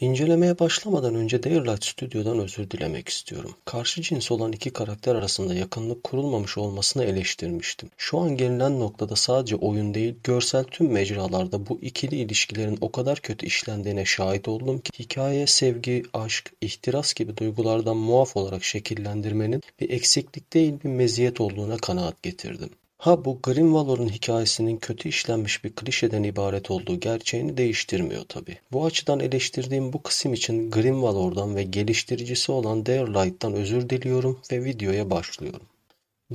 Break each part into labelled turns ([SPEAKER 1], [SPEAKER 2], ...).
[SPEAKER 1] İncelemeye başlamadan önce Dearlight Stüdyodan özür dilemek istiyorum. Karşı cins olan iki karakter arasında yakınlık kurulmamış olmasını eleştirmiştim. Şu an gelinen noktada sadece oyun değil, görsel tüm mecralarda bu ikili ilişkilerin o kadar kötü işlendiğine şahit oldum ki hikaye, sevgi, aşk, ihtiras gibi duygulardan muaf olarak şekillendirmenin bir eksiklik değil bir meziyet olduğuna kanaat getirdim. Ha bu Greenwallow'un hikayesinin kötü işlenmiş bir klişeden ibaret olduğu gerçeğini değiştirmiyor tabi. Bu açıdan eleştirdiğim bu kısım için Greenwallow'dan ve geliştiricisi olan Dearlight'tan özür diliyorum ve videoya başlıyorum.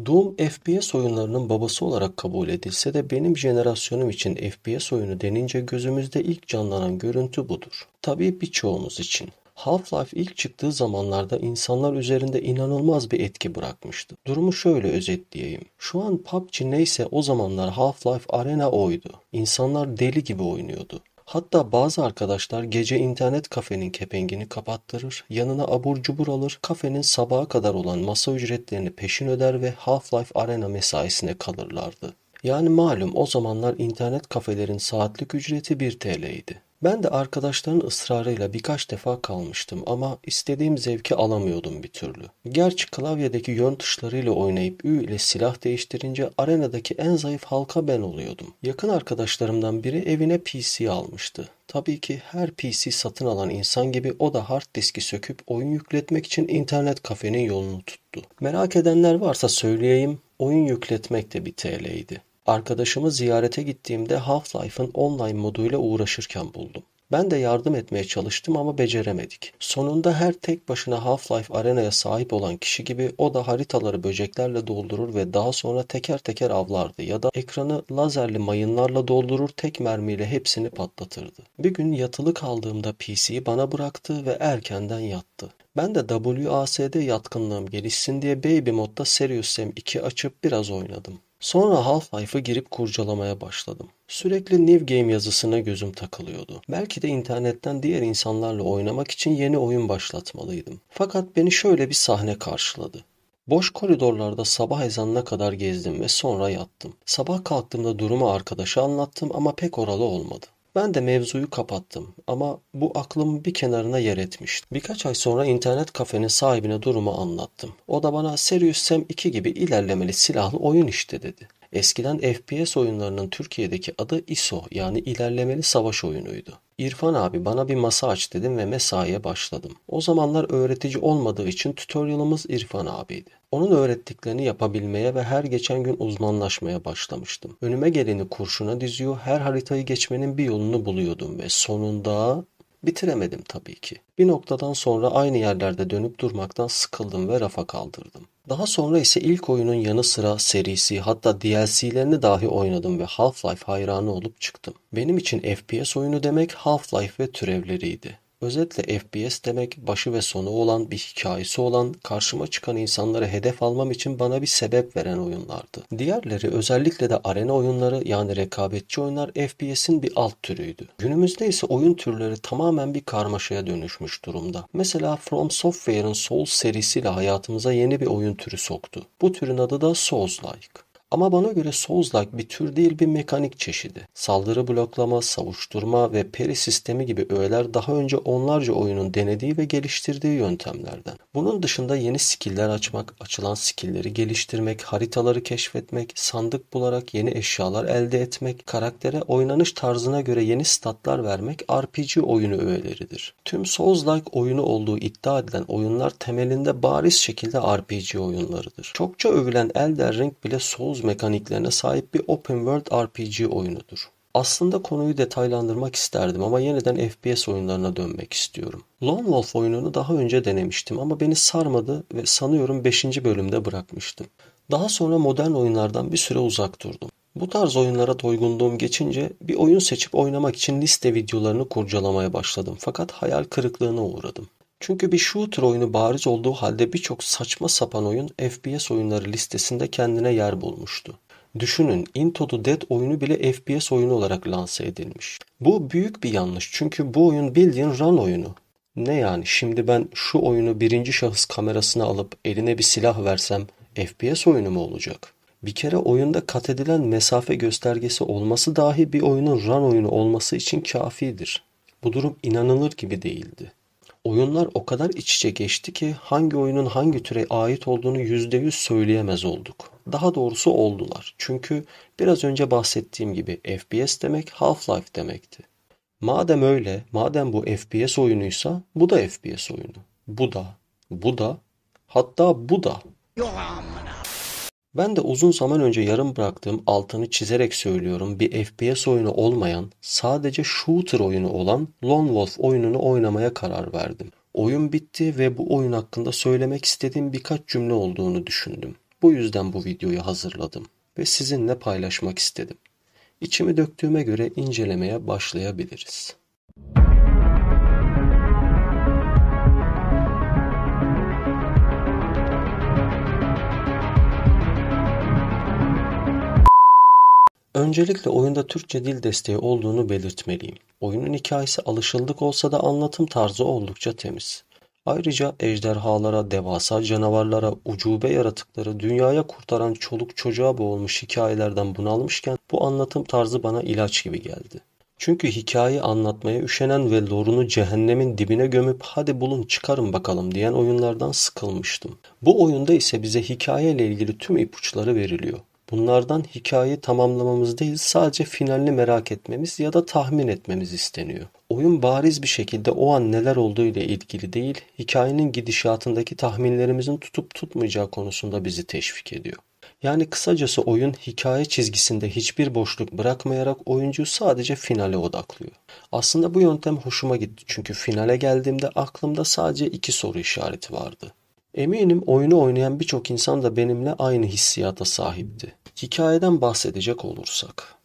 [SPEAKER 1] Doom FPS oyunlarının babası olarak kabul edilse de benim jenerasyonum için FPS oyunu denince gözümüzde ilk canlanan görüntü budur. Tabii birçoğumuz için. Half-Life ilk çıktığı zamanlarda insanlar üzerinde inanılmaz bir etki bırakmıştı. Durumu şöyle özetleyeyim. Şu an PUBG neyse o zamanlar Half-Life Arena oydu. İnsanlar deli gibi oynuyordu. Hatta bazı arkadaşlar gece internet kafenin kepengini kapattırır, yanına abur cubur alır, kafenin sabaha kadar olan masa ücretlerini peşin öder ve Half-Life Arena mesaisine kalırlardı. Yani malum o zamanlar internet kafelerin saatlik ücreti 1 TL idi. Ben de arkadaşların ısrarıyla birkaç defa kalmıştım ama istediğim zevki alamıyordum bir türlü. Gerçi klavyedeki yön tuşlarıyla oynayıp Ü ile silah değiştirince arenadaki en zayıf halka ben oluyordum. Yakın arkadaşlarımdan biri evine PC almıştı. Tabii ki her PC satın alan insan gibi o da hard diski söküp oyun yükletmek için internet kafenin yolunu tuttu. Merak edenler varsa söyleyeyim, oyun yükletmek de bir TL'ydi. Arkadaşımı ziyarete gittiğimde Half-Life'ın online moduyla uğraşırken buldum. Ben de yardım etmeye çalıştım ama beceremedik. Sonunda her tek başına Half-Life arenaya sahip olan kişi gibi o da haritaları böceklerle doldurur ve daha sonra teker teker avlardı ya da ekranı lazerli mayınlarla doldurur tek mermiyle hepsini patlatırdı. Bir gün yatılı kaldığımda PC'yi bana bıraktı ve erkenden yattı. Ben de WASD yatkınlığım gelişsin diye Baby modda Serious Sam 2 açıp biraz oynadım. Sonra Half-Life'ı girip kurcalamaya başladım. Sürekli New Game yazısına gözüm takılıyordu. Belki de internetten diğer insanlarla oynamak için yeni oyun başlatmalıydım. Fakat beni şöyle bir sahne karşıladı. Boş koridorlarda sabah ezanına kadar gezdim ve sonra yattım. Sabah kalktığımda durumu arkadaşa anlattım ama pek oralı olmadı. Ben de mevzuyu kapattım ama bu aklımı bir kenarına yer etmişti. Birkaç ay sonra internet kafenin sahibine durumu anlattım. O da bana Serious Sam 2 gibi ilerlemeli silahlı oyun işte dedi. Eskiden FPS oyunlarının Türkiye'deki adı ISO yani ilerlemeli savaş oyunuydu. İrfan abi bana bir masa aç dedim ve mesaiye başladım. O zamanlar öğretici olmadığı için tutorialımız İrfan abiydi. Onun öğrettiklerini yapabilmeye ve her geçen gün uzmanlaşmaya başlamıştım. Önüme geleni kurşuna diziyor, her haritayı geçmenin bir yolunu buluyordum ve sonunda bitiremedim tabii ki. Bir noktadan sonra aynı yerlerde dönüp durmaktan sıkıldım ve rafa kaldırdım. Daha sonra ise ilk oyunun yanı sıra serisi hatta DLC'lerini dahi oynadım ve Half-Life hayranı olup çıktım. Benim için FPS oyunu demek Half-Life ve türevleriydi. Özetle FPS demek başı ve sonu olan bir hikayesi olan karşıma çıkan insanları hedef almam için bana bir sebep veren oyunlardı. Diğerleri özellikle de arena oyunları yani rekabetçi oyunlar FPS'in bir alt türüydü. Günümüzde ise oyun türleri tamamen bir karmaşaya dönüşmüş durumda. Mesela From Software'ın Souls serisiyle hayatımıza yeni bir oyun türü soktu. Bu türün adı da Souls-like. Ama bana göre Soulslike bir tür değil bir mekanik çeşidi. Saldırı bloklama, savuşturma ve peri sistemi gibi öğeler daha önce onlarca oyunun denediği ve geliştirdiği yöntemlerden. Bunun dışında yeni skiller açmak, açılan skillleri geliştirmek, haritaları keşfetmek, sandık bularak yeni eşyalar elde etmek, karaktere oynanış tarzına göre yeni statlar vermek RPG oyunu öğeleridir. Tüm Souls-like oyunu olduğu iddia edilen oyunlar temelinde bariz şekilde RPG oyunlarıdır. Çokça övülen Elden Ring bile Souls mekaniklerine sahip bir open world RPG oyunudur. Aslında konuyu detaylandırmak isterdim ama yeniden FPS oyunlarına dönmek istiyorum. Lone Wolf oyununu daha önce denemiştim ama beni sarmadı ve sanıyorum 5. bölümde bırakmıştım. Daha sonra modern oyunlardan bir süre uzak durdum. Bu tarz oyunlara doygunluğum geçince bir oyun seçip oynamak için liste videolarını kurcalamaya başladım fakat hayal kırıklığına uğradım. Çünkü bir shooter oyunu bariz olduğu halde birçok saçma sapan oyun FPS oyunları listesinde kendine yer bulmuştu. Düşünün Into the Dead oyunu bile FPS oyunu olarak lanse edilmiş. Bu büyük bir yanlış çünkü bu oyun bildiğin run oyunu. Ne yani şimdi ben şu oyunu birinci şahıs kamerasına alıp eline bir silah versem FPS oyunu mu olacak? Bir kere oyunda kat edilen mesafe göstergesi olması dahi bir oyunun run oyunu olması için kafidir. Bu durum inanılır gibi değildi. Oyunlar o kadar iç içe geçti ki hangi oyunun hangi türe ait olduğunu yüzde söyleyemez olduk. Daha doğrusu oldular. Çünkü biraz önce bahsettiğim gibi FPS demek Half-Life demekti. Madem öyle, madem bu FPS oyunuysa bu da FPS oyunu. Bu da, bu da, hatta bu da. Yok amına. Ben de uzun zaman önce yarım bıraktığım altını çizerek söylüyorum bir FPS oyunu olmayan sadece shooter oyunu olan Lone Wolf oyununu oynamaya karar verdim. Oyun bitti ve bu oyun hakkında söylemek istediğim birkaç cümle olduğunu düşündüm. Bu yüzden bu videoyu hazırladım ve sizinle paylaşmak istedim. İçimi döktüğüme göre incelemeye başlayabiliriz. Müzik Öncelikle oyunda Türkçe dil desteği olduğunu belirtmeliyim. Oyunun hikayesi alışıldık olsa da anlatım tarzı oldukça temiz. Ayrıca ejderhalara, devasa canavarlara, ucube yaratıkları dünyaya kurtaran çoluk çocuğa boğulmuş hikayelerden bunalmışken bu anlatım tarzı bana ilaç gibi geldi. Çünkü hikayeyi anlatmaya üşenen ve lorunu cehennemin dibine gömüp hadi bulun çıkarın bakalım diyen oyunlardan sıkılmıştım. Bu oyunda ise bize hikayeyle ilgili tüm ipuçları veriliyor. Bunlardan hikayeyi tamamlamamız değil sadece finalini merak etmemiz ya da tahmin etmemiz isteniyor. Oyun bariz bir şekilde o an neler olduğu ile ilgili değil, hikayenin gidişatındaki tahminlerimizin tutup tutmayacağı konusunda bizi teşvik ediyor. Yani kısacası oyun hikaye çizgisinde hiçbir boşluk bırakmayarak oyuncuyu sadece finale odaklıyor. Aslında bu yöntem hoşuma gitti çünkü finale geldiğimde aklımda sadece iki soru işareti vardı. Eminim oyunu oynayan birçok insan da benimle aynı hissiyata sahipti. Hikayeden bahsedecek olursak.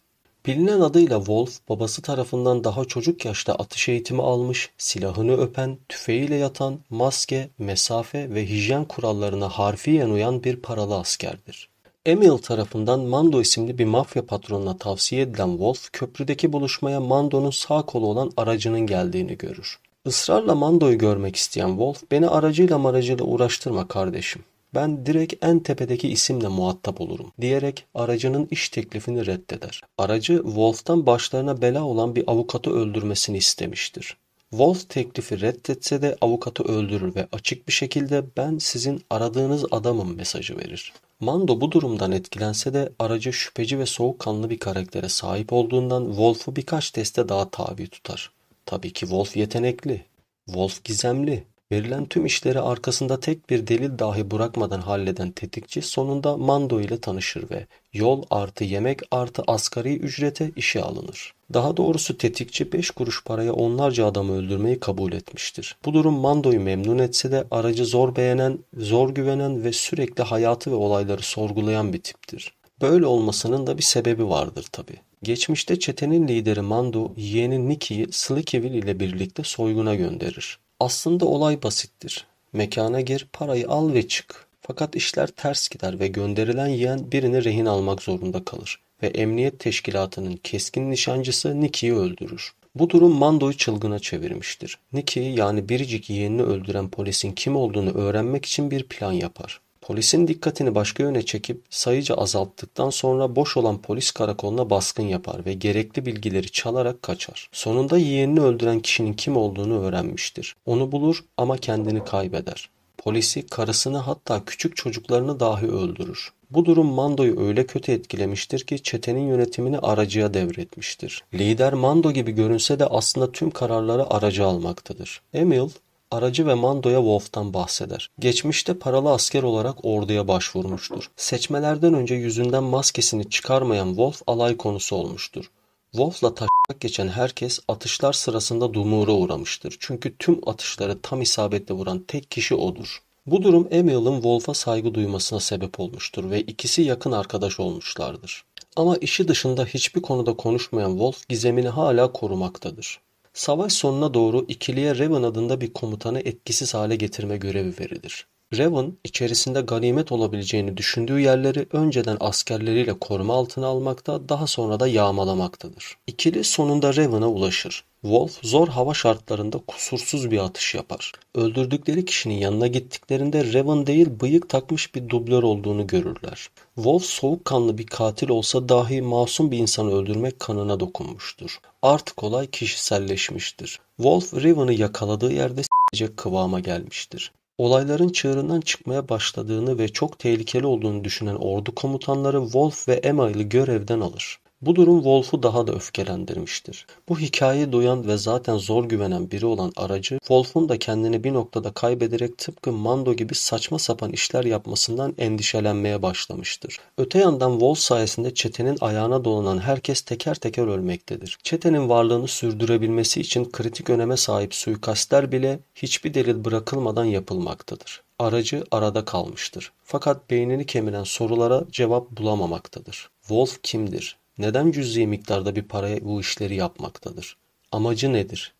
[SPEAKER 1] Bilinen adıyla Wolf, babası tarafından daha çocuk yaşta atış eğitimi almış, silahını öpen, tüfeğiyle yatan, maske, mesafe ve hijyen kurallarına harfiyen uyan bir paralı askerdir. Emil tarafından Mando isimli bir mafya patronuna tavsiye edilen Wolf, köprüdeki buluşmaya Mando'nun sağ kolu olan aracının geldiğini görür. Israrla Mando'yu görmek isteyen Wolf beni aracıyla maracıyla uğraştırma kardeşim. Ben direkt en tepedeki isimle muhatap olurum diyerek aracının iş teklifini reddeder. Aracı Wolf'tan başlarına bela olan bir avukatı öldürmesini istemiştir. Wolf teklifi reddetse de avukatı öldürür ve açık bir şekilde ben sizin aradığınız adamım mesajı verir. Mando bu durumdan etkilense de aracı şüpheci ve soğukkanlı bir karaktere sahip olduğundan Wolf'u birkaç teste daha tabi tutar. Tabii ki Wolf yetenekli, Wolf gizemli. Verilen tüm işleri arkasında tek bir delil dahi bırakmadan halleden tetikçi sonunda Mando ile tanışır ve yol artı yemek artı asgari ücrete işe alınır. Daha doğrusu tetikçi 5 kuruş paraya onlarca adamı öldürmeyi kabul etmiştir. Bu durum Mando'yu memnun etse de aracı zor beğenen, zor güvenen ve sürekli hayatı ve olayları sorgulayan bir tiptir. Böyle olmasının da bir sebebi vardır tabii. Geçmişte çetenin lideri Mando yeğeni Nikki'yi Slickville ile birlikte soyguna gönderir. Aslında olay basittir. Mekana gir, parayı al ve çık. Fakat işler ters gider ve gönderilen yeğen birini rehin almak zorunda kalır ve emniyet teşkilatının keskin nişancısı Nicky'yi öldürür. Bu durum Mando'yu çılgına çevirmiştir. Nikki, yani biricik yeğenini öldüren polisin kim olduğunu öğrenmek için bir plan yapar. Polisin dikkatini başka yöne çekip sayıca azalttıktan sonra boş olan polis karakoluna baskın yapar ve gerekli bilgileri çalarak kaçar. Sonunda yeğenini öldüren kişinin kim olduğunu öğrenmiştir. Onu bulur ama kendini kaybeder. Polisi, karısını hatta küçük çocuklarını dahi öldürür. Bu durum Mando'yu öyle kötü etkilemiştir ki çetenin yönetimini aracıya devretmiştir. Lider Mando gibi görünse de aslında tüm kararları aracı almaktadır. Emil, Aracı ve Mando'ya Wolf'tan bahseder. Geçmişte paralı asker olarak orduya başvurmuştur. Seçmelerden önce yüzünden maskesini çıkarmayan Wolf alay konusu olmuştur. Wolf'la taşak geçen herkes atışlar sırasında dumura uğramıştır. Çünkü tüm atışları tam isabetle vuran tek kişi odur. Bu durum Emil'in Wolf'a saygı duymasına sebep olmuştur ve ikisi yakın arkadaş olmuşlardır. Ama işi dışında hiçbir konuda konuşmayan Wolf gizemini hala korumaktadır. Savaş sonuna doğru ikiliye Revan adında bir komutanı etkisiz hale getirme görevi verilir. Revan içerisinde ganimet olabileceğini düşündüğü yerleri önceden askerleriyle koruma altına almakta daha sonra da yağmalamaktadır. İkili sonunda Revan'a ulaşır. Wolf zor hava şartlarında kusursuz bir atış yapar. Öldürdükleri kişinin yanına gittiklerinde Revan değil bıyık takmış bir dublör olduğunu görürler. Wolf soğukkanlı bir katil olsa dahi masum bir insanı öldürmek kanına dokunmuştur. Artık olay kişiselleşmiştir. Wolf Revan'ı yakaladığı yerde s**ecek kıvama gelmiştir. Olayların çığırından çıkmaya başladığını ve çok tehlikeli olduğunu düşünen ordu komutanları Wolf ve Emma'yı görevden alır. Bu durum Wolf'u daha da öfkelendirmiştir. Bu hikayeyi duyan ve zaten zor güvenen biri olan aracı, Wolf'un da kendini bir noktada kaybederek tıpkı Mando gibi saçma sapan işler yapmasından endişelenmeye başlamıştır. Öte yandan Wolf sayesinde çetenin ayağına dolanan herkes teker teker ölmektedir. Çetenin varlığını sürdürebilmesi için kritik öneme sahip suikastler bile hiçbir delil bırakılmadan yapılmaktadır aracı arada kalmıştır. Fakat beynini kemiren sorulara cevap bulamamaktadır. Wolf kimdir? neden cüzi miktarda bir paraya bu işleri yapmaktadır? Amacı nedir?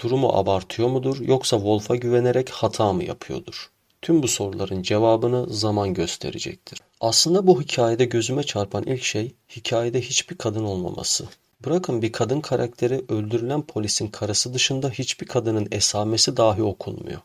[SPEAKER 1] Durumu abartıyor mudur yoksa Wolf'a güvenerek hata mı yapıyordur? Tüm bu soruların cevabını zaman gösterecektir. Aslında bu hikayede gözüme çarpan ilk şey hikayede hiçbir kadın olmaması. Bırakın bir kadın karakteri öldürülen polisin karısı dışında hiçbir kadının esamesi dahi okunmuyor.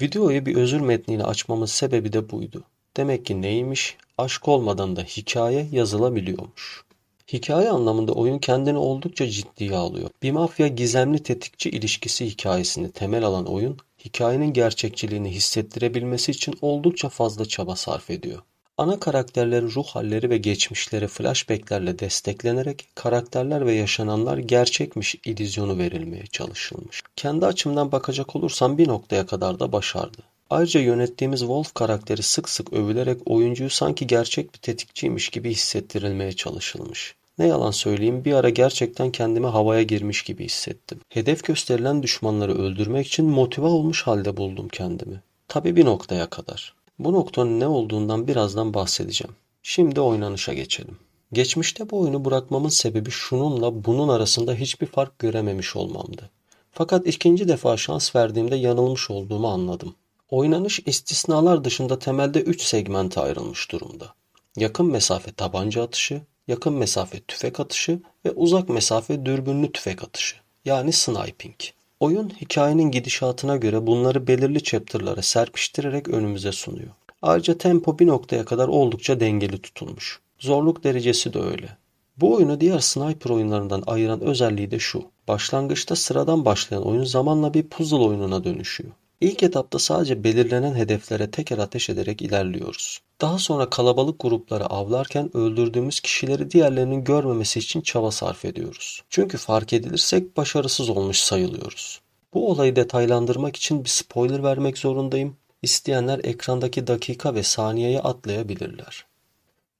[SPEAKER 1] Videoyu bir özür metniyle açmamın sebebi de buydu. Demek ki neymiş? Aşk olmadan da hikaye yazılabiliyormuş. Hikaye anlamında oyun kendini oldukça ciddiye alıyor. Bir mafya gizemli tetikçi ilişkisi hikayesini temel alan oyun, hikayenin gerçekçiliğini hissettirebilmesi için oldukça fazla çaba sarf ediyor. Ana karakterlerin ruh halleri ve geçmişleri flashbacklerle desteklenerek karakterler ve yaşananlar gerçekmiş illüzyonu verilmeye çalışılmış. Kendi açımdan bakacak olursam bir noktaya kadar da başardı. Ayrıca yönettiğimiz Wolf karakteri sık sık övülerek oyuncuyu sanki gerçek bir tetikçiymiş gibi hissettirilmeye çalışılmış. Ne yalan söyleyeyim bir ara gerçekten kendimi havaya girmiş gibi hissettim. Hedef gösterilen düşmanları öldürmek için motive olmuş halde buldum kendimi. Tabi bir noktaya kadar. Bu noktanın ne olduğundan birazdan bahsedeceğim. Şimdi oynanışa geçelim. Geçmişte bu oyunu bırakmamın sebebi şununla bunun arasında hiçbir fark görememiş olmamdı. Fakat ikinci defa şans verdiğimde yanılmış olduğumu anladım. Oynanış istisnalar dışında temelde üç segmente ayrılmış durumda. Yakın mesafe tabanca atışı, yakın mesafe tüfek atışı ve uzak mesafe dürbünlü tüfek atışı yani sniping. Oyun hikayenin gidişatına göre bunları belirli chapter'lara serpiştirerek önümüze sunuyor. Ayrıca tempo bir noktaya kadar oldukça dengeli tutulmuş. Zorluk derecesi de öyle. Bu oyunu diğer sniper oyunlarından ayıran özelliği de şu. Başlangıçta sıradan başlayan oyun zamanla bir puzzle oyununa dönüşüyor. İlk etapta sadece belirlenen hedeflere teker ateş ederek ilerliyoruz. Daha sonra kalabalık grupları avlarken öldürdüğümüz kişileri diğerlerinin görmemesi için çaba sarf ediyoruz. Çünkü fark edilirsek başarısız olmuş sayılıyoruz. Bu olayı detaylandırmak için bir spoiler vermek zorundayım. İsteyenler ekrandaki dakika ve saniyeye atlayabilirler.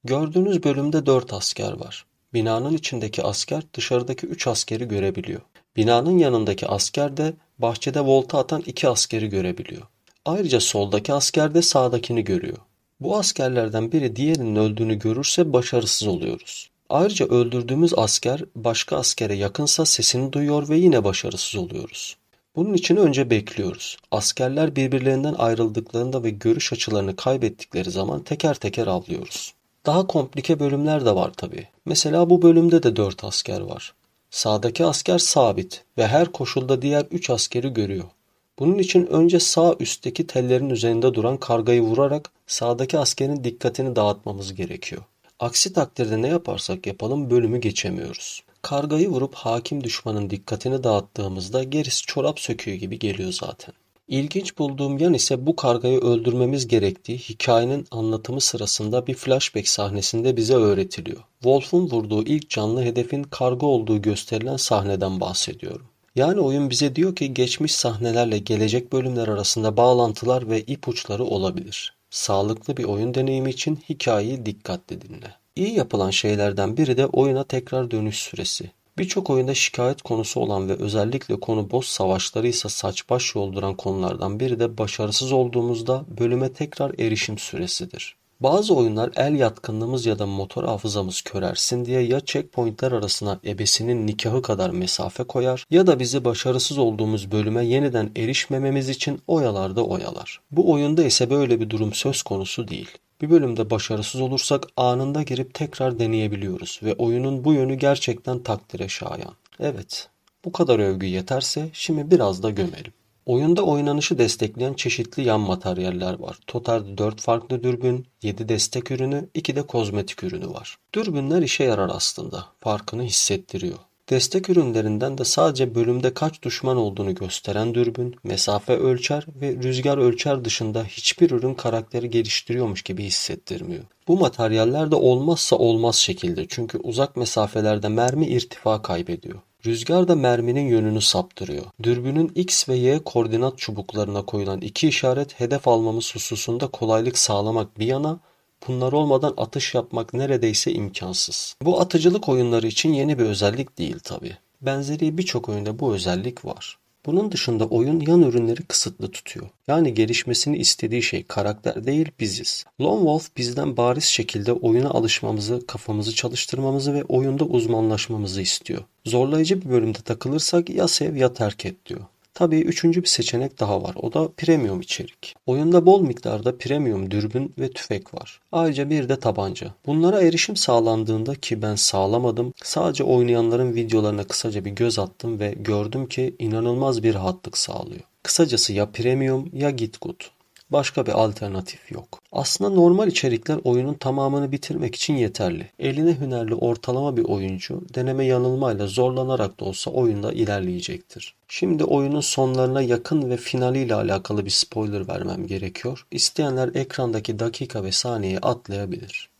[SPEAKER 1] Gördüğünüz bölümde 4 asker var. Binanın içindeki asker dışarıdaki 3 askeri görebiliyor. Binanın yanındaki asker de bahçede volta atan iki askeri görebiliyor. Ayrıca soldaki asker de sağdakini görüyor. Bu askerlerden biri diğerinin öldüğünü görürse başarısız oluyoruz. Ayrıca öldürdüğümüz asker başka askere yakınsa sesini duyuyor ve yine başarısız oluyoruz. Bunun için önce bekliyoruz. Askerler birbirlerinden ayrıldıklarında ve görüş açılarını kaybettikleri zaman teker teker avlıyoruz. Daha komplike bölümler de var tabi. Mesela bu bölümde de 4 asker var. Sağdaki asker sabit ve her koşulda diğer üç askeri görüyor. Bunun için önce sağ üstteki tellerin üzerinde duran kargayı vurarak sağdaki askerin dikkatini dağıtmamız gerekiyor. Aksi takdirde ne yaparsak yapalım bölümü geçemiyoruz. Kargayı vurup hakim düşmanın dikkatini dağıttığımızda gerisi çorap söküğü gibi geliyor zaten. İlginç bulduğum yan ise bu kargayı öldürmemiz gerektiği hikayenin anlatımı sırasında bir flashback sahnesinde bize öğretiliyor. Wolf'un vurduğu ilk canlı hedefin karga olduğu gösterilen sahneden bahsediyorum. Yani oyun bize diyor ki geçmiş sahnelerle gelecek bölümler arasında bağlantılar ve ipuçları olabilir. Sağlıklı bir oyun deneyimi için hikayeyi dikkatli dinle. İyi yapılan şeylerden biri de oyuna tekrar dönüş süresi. Birçok oyunda şikayet konusu olan ve özellikle konu boss savaşları ise saç baş yolduran konulardan biri de başarısız olduğumuzda bölüme tekrar erişim süresidir. Bazı oyunlar el yatkınlığımız ya da motor hafızamız körersin diye ya checkpointler arasına ebesinin nikahı kadar mesafe koyar ya da bizi başarısız olduğumuz bölüme yeniden erişmememiz için oyalarda oyalar. Bu oyunda ise böyle bir durum söz konusu değil. Bir bölümde başarısız olursak anında girip tekrar deneyebiliyoruz ve oyunun bu yönü gerçekten takdire şayan. Evet, bu kadar övgü yeterse şimdi biraz da gömelim. Oyunda oynanışı destekleyen çeşitli yan materyaller var. Totalde 4 farklı dürbün, 7 destek ürünü, 2 de kozmetik ürünü var. Dürbünler işe yarar aslında. Farkını hissettiriyor. Destek ürünlerinden de sadece bölümde kaç düşman olduğunu gösteren dürbün, mesafe ölçer ve rüzgar ölçer dışında hiçbir ürün karakteri geliştiriyormuş gibi hissettirmiyor. Bu materyaller de olmazsa olmaz şekilde çünkü uzak mesafelerde mermi irtifa kaybediyor. Rüzgar da merminin yönünü saptırıyor. Dürbünün X ve Y koordinat çubuklarına koyulan iki işaret hedef almamız hususunda kolaylık sağlamak bir yana Bunlar olmadan atış yapmak neredeyse imkansız. Bu atıcılık oyunları için yeni bir özellik değil tabi. Benzeri birçok oyunda bu özellik var. Bunun dışında oyun yan ürünleri kısıtlı tutuyor. Yani gelişmesini istediği şey karakter değil biziz. Lone Wolf bizden bariz şekilde oyuna alışmamızı, kafamızı çalıştırmamızı ve oyunda uzmanlaşmamızı istiyor. Zorlayıcı bir bölümde takılırsak ya sev ya terk et diyor. Tabii üçüncü bir seçenek daha var. O da premium içerik. Oyunda bol miktarda premium dürbün ve tüfek var. Ayrıca bir de tabanca. Bunlara erişim sağlandığında ki ben sağlamadım. Sadece oynayanların videolarına kısaca bir göz attım ve gördüm ki inanılmaz bir rahatlık sağlıyor. Kısacası ya premium ya git good. Başka bir alternatif yok. Aslında normal içerikler oyunun tamamını bitirmek için yeterli. Eline hünerli ortalama bir oyuncu deneme yanılmayla zorlanarak da olsa oyunda ilerleyecektir. Şimdi oyunun sonlarına yakın ve finaliyle alakalı bir spoiler vermem gerekiyor. İsteyenler ekrandaki dakika ve saniyeyi atlayabilir.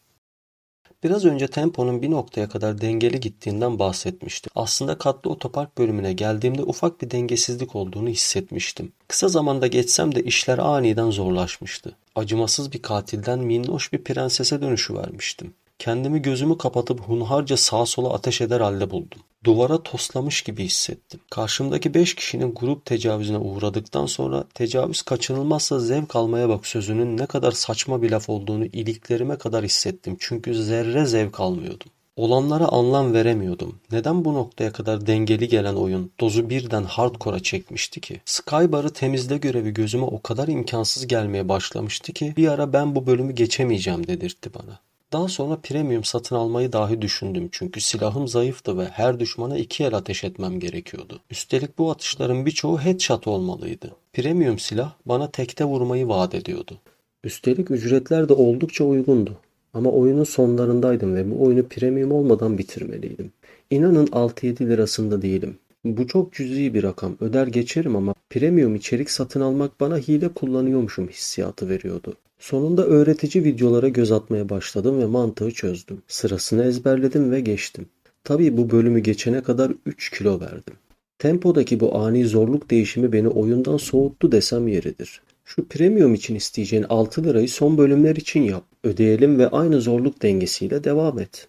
[SPEAKER 1] Biraz önce temponun bir noktaya kadar dengeli gittiğinden bahsetmiştim. Aslında katlı otopark bölümüne geldiğimde ufak bir dengesizlik olduğunu hissetmiştim. Kısa zamanda geçsem de işler aniden zorlaşmıştı. Acımasız bir katilden minnoş bir prensese dönüşü vermiştim. Kendimi gözümü kapatıp hunharca sağa sola ateş eder halde buldum. Duvara toslamış gibi hissettim. Karşımdaki beş kişinin grup tecavüzüne uğradıktan sonra tecavüz kaçınılmazsa zevk almaya bak sözünün ne kadar saçma bir laf olduğunu iliklerime kadar hissettim. Çünkü zerre zevk almıyordum. Olanlara anlam veremiyordum. Neden bu noktaya kadar dengeli gelen oyun dozu birden hardcore'a çekmişti ki? Skybar'ı temizle görevi gözüme o kadar imkansız gelmeye başlamıştı ki bir ara ben bu bölümü geçemeyeceğim dedirtti bana. Daha sonra premium satın almayı dahi düşündüm çünkü silahım zayıftı ve her düşmana iki el ateş etmem gerekiyordu. Üstelik bu atışların birçoğu headshot olmalıydı. Premium silah bana tekte vurmayı vaat ediyordu. Üstelik ücretler de oldukça uygundu. Ama oyunun sonlarındaydım ve bu oyunu premium olmadan bitirmeliydim. İnanın 6-7 lirasında değilim. Bu çok cüzi bir rakam. Öder geçerim ama premium içerik satın almak bana hile kullanıyormuşum hissiyatı veriyordu. Sonunda öğretici videolara göz atmaya başladım ve mantığı çözdüm. Sırasını ezberledim ve geçtim. Tabii bu bölümü geçene kadar 3 kilo verdim. Tempodaki bu ani zorluk değişimi beni oyundan soğuttu desem yeridir. Şu premium için isteyeceğin 6 lirayı son bölümler için yap. Ödeyelim ve aynı zorluk dengesiyle devam et.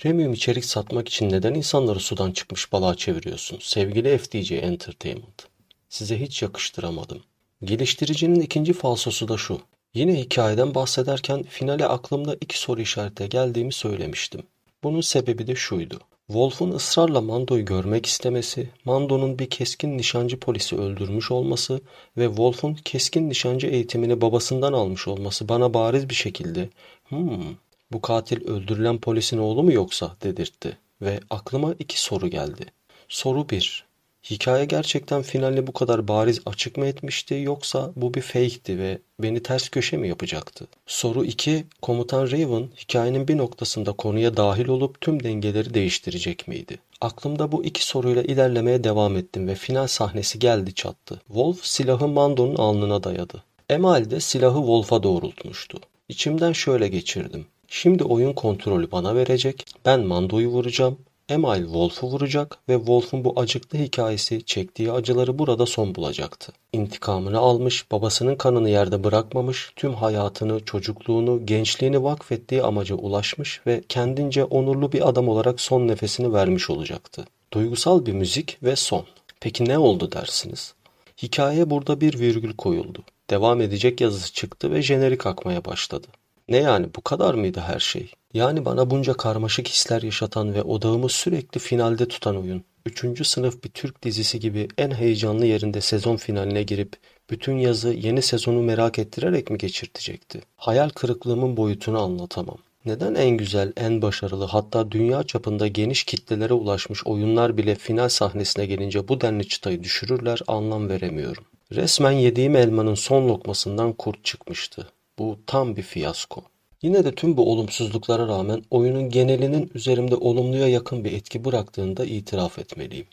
[SPEAKER 1] Premium içerik satmak için neden insanları sudan çıkmış balığa çeviriyorsun? Sevgili FDC Entertainment. Size hiç yakıştıramadım. Geliştiricinin ikinci falsosu da şu. Yine hikayeden bahsederken finale aklımda iki soru işarete geldiğimi söylemiştim. Bunun sebebi de şuydu. Wolf'un ısrarla Mando'yu görmek istemesi, Mando'nun bir keskin nişancı polisi öldürmüş olması ve Wolf'un keskin nişancı eğitimini babasından almış olması bana bariz bir şekilde hmm, bu katil öldürülen polisin oğlu mu yoksa dedirtti ve aklıma iki soru geldi. Soru 1. Hikaye gerçekten finalle bu kadar bariz açık mı etmişti yoksa bu bir fake'ti ve beni ters köşe mi yapacaktı? Soru 2. Komutan Raven hikayenin bir noktasında konuya dahil olup tüm dengeleri değiştirecek miydi? Aklımda bu iki soruyla ilerlemeye devam ettim ve final sahnesi geldi çattı. Wolf silahı Mando'nun alnına dayadı. Emal de silahı Wolf'a doğrultmuştu. İçimden şöyle geçirdim. Şimdi oyun kontrolü bana verecek. Ben Mando'yu vuracağım. Emile Wolf'u vuracak ve Wolf'un bu acıklı hikayesi çektiği acıları burada son bulacaktı. İntikamını almış, babasının kanını yerde bırakmamış, tüm hayatını, çocukluğunu, gençliğini vakfettiği amaca ulaşmış ve kendince onurlu bir adam olarak son nefesini vermiş olacaktı. Duygusal bir müzik ve son. Peki ne oldu dersiniz? Hikayeye burada bir virgül koyuldu. Devam edecek yazısı çıktı ve jenerik akmaya başladı. Ne yani bu kadar mıydı her şey? Yani bana bunca karmaşık hisler yaşatan ve odağımı sürekli finalde tutan oyun. Üçüncü sınıf bir Türk dizisi gibi en heyecanlı yerinde sezon finaline girip bütün yazı yeni sezonu merak ettirerek mi geçirtecekti? Hayal kırıklığımın boyutunu anlatamam. Neden en güzel, en başarılı hatta dünya çapında geniş kitlelere ulaşmış oyunlar bile final sahnesine gelince bu denli çıtayı düşürürler anlam veremiyorum. Resmen yediğim elmanın son lokmasından kurt çıkmıştı. Bu tam bir fiyasko. Yine de tüm bu olumsuzluklara rağmen oyunun genelinin üzerimde olumluya yakın bir etki bıraktığını da itiraf etmeliyim.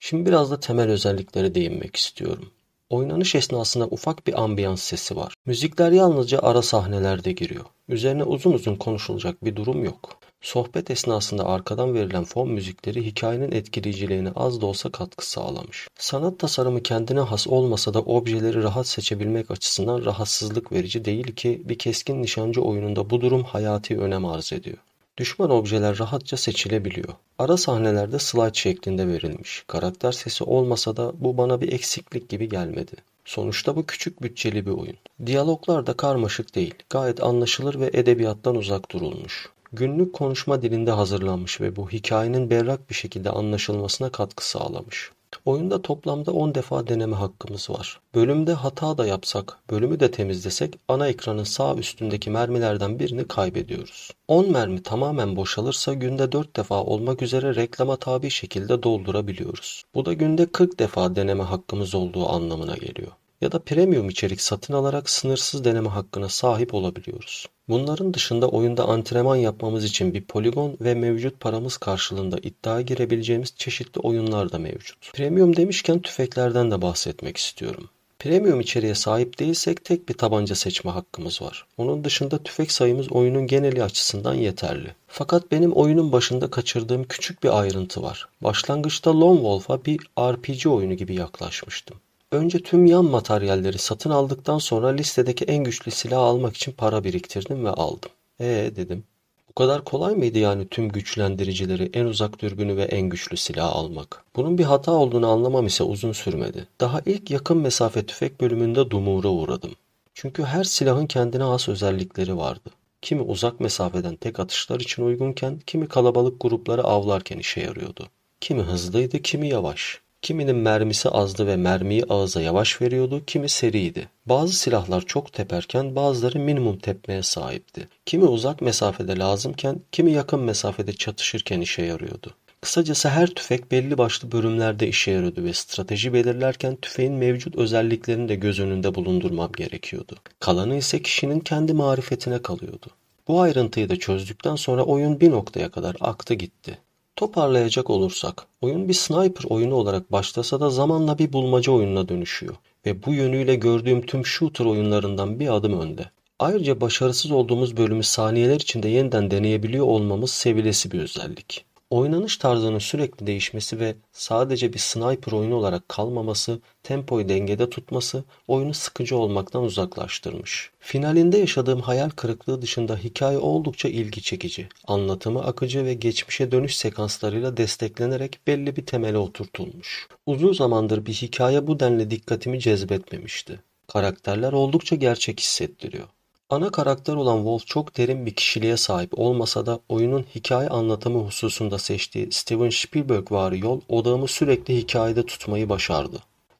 [SPEAKER 1] Şimdi biraz da temel özelliklere değinmek istiyorum. Oynanış esnasında ufak bir ambiyans sesi var. Müzikler yalnızca ara sahnelerde giriyor. Üzerine uzun uzun konuşulacak bir durum yok. Sohbet esnasında arkadan verilen fon müzikleri hikayenin etkileyiciliğine az da olsa katkı sağlamış. Sanat tasarımı kendine has olmasa da objeleri rahat seçebilmek açısından rahatsızlık verici değil ki bir keskin nişancı oyununda bu durum hayati önem arz ediyor. Düşman objeler rahatça seçilebiliyor. Ara sahnelerde slide şeklinde verilmiş. Karakter sesi olmasa da bu bana bir eksiklik gibi gelmedi. Sonuçta bu küçük bütçeli bir oyun. Diyaloglar da karmaşık değil. Gayet anlaşılır ve edebiyattan uzak durulmuş günlük konuşma dilinde hazırlanmış ve bu hikayenin berrak bir şekilde anlaşılmasına katkı sağlamış. Oyunda toplamda 10 defa deneme hakkımız var. Bölümde hata da yapsak, bölümü de temizlesek ana ekranın sağ üstündeki mermilerden birini kaybediyoruz. 10 mermi tamamen boşalırsa günde 4 defa olmak üzere reklama tabi şekilde doldurabiliyoruz. Bu da günde 40 defa deneme hakkımız olduğu anlamına geliyor ya da premium içerik satın alarak sınırsız deneme hakkına sahip olabiliyoruz. Bunların dışında oyunda antrenman yapmamız için bir poligon ve mevcut paramız karşılığında iddiaya girebileceğimiz çeşitli oyunlar da mevcut. Premium demişken tüfeklerden de bahsetmek istiyorum. Premium içeriğe sahip değilsek tek bir tabanca seçme hakkımız var. Onun dışında tüfek sayımız oyunun geneli açısından yeterli. Fakat benim oyunun başında kaçırdığım küçük bir ayrıntı var. Başlangıçta Lone Wolf'a bir RPG oyunu gibi yaklaşmıştım. Önce tüm yan materyalleri satın aldıktan sonra listedeki en güçlü silahı almak için para biriktirdim ve aldım. Ee dedim. Bu kadar kolay mıydı yani tüm güçlendiricileri, en uzak dürbünü ve en güçlü silahı almak? Bunun bir hata olduğunu anlamam ise uzun sürmedi. Daha ilk yakın mesafe tüfek bölümünde dumura uğradım. Çünkü her silahın kendine has özellikleri vardı. Kimi uzak mesafeden tek atışlar için uygunken, kimi kalabalık grupları avlarken işe yarıyordu. Kimi hızlıydı, kimi yavaş. Kiminin mermisi azdı ve mermiyi ağıza yavaş veriyordu, kimi seriydi. Bazı silahlar çok teperken bazıları minimum tepmeye sahipti. Kimi uzak mesafede lazımken, kimi yakın mesafede çatışırken işe yarıyordu. Kısacası her tüfek belli başlı bölümlerde işe yarıyordu ve strateji belirlerken tüfeğin mevcut özelliklerini de göz önünde bulundurmam gerekiyordu. Kalanı ise kişinin kendi marifetine kalıyordu. Bu ayrıntıyı da çözdükten sonra oyun bir noktaya kadar aktı gitti. Toparlayacak olursak, oyun bir sniper oyunu olarak başlasa da zamanla bir bulmaca oyununa dönüşüyor ve bu yönüyle gördüğüm tüm shooter oyunlarından bir adım önde. Ayrıca başarısız olduğumuz bölümü saniyeler içinde yeniden deneyebiliyor olmamız sevilesi bir özellik. Oynanış tarzının sürekli değişmesi ve sadece bir sniper oyunu olarak kalmaması, tempoyu dengede tutması oyunu sıkıcı olmaktan uzaklaştırmış. Finalinde yaşadığım hayal kırıklığı dışında hikaye oldukça ilgi çekici. Anlatımı akıcı ve geçmişe dönüş sekanslarıyla desteklenerek belli bir temele oturtulmuş. Uzun zamandır bir hikaye bu denli dikkatimi cezbetmemişti. Karakterler oldukça gerçek hissettiriyor. Ana karakter olan Wolf çok derin bir kişiliğe sahip olmasa da oyunun hikaye anlatımı hususunda seçtiği Steven Spielbergvari yol odağımı sürekli hikayede tutmayı başardı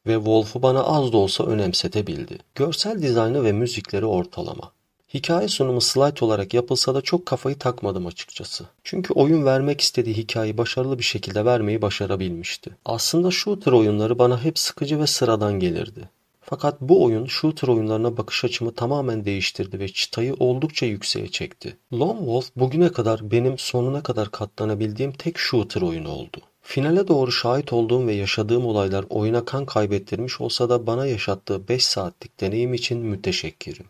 [SPEAKER 1] ve Wolf'u bana az da olsa önemsetebildi. Görsel dizaynı ve müzikleri ortalama. Hikaye sunumu slide olarak yapılsa da çok kafayı takmadım açıkçası. Çünkü oyun vermek istediği hikayeyi başarılı bir şekilde vermeyi başarabilmişti. Aslında shooter oyunları bana hep sıkıcı ve sıradan gelirdi. Fakat bu oyun shooter oyunlarına bakış açımı tamamen değiştirdi ve çıtayı oldukça yükseğe çekti. Lone Wolf bugüne kadar benim sonuna kadar katlanabildiğim tek shooter oyunu oldu. Finale doğru şahit olduğum ve yaşadığım olaylar oyuna kan kaybettirmiş olsa da bana yaşattığı 5 saatlik deneyim için müteşekkirim.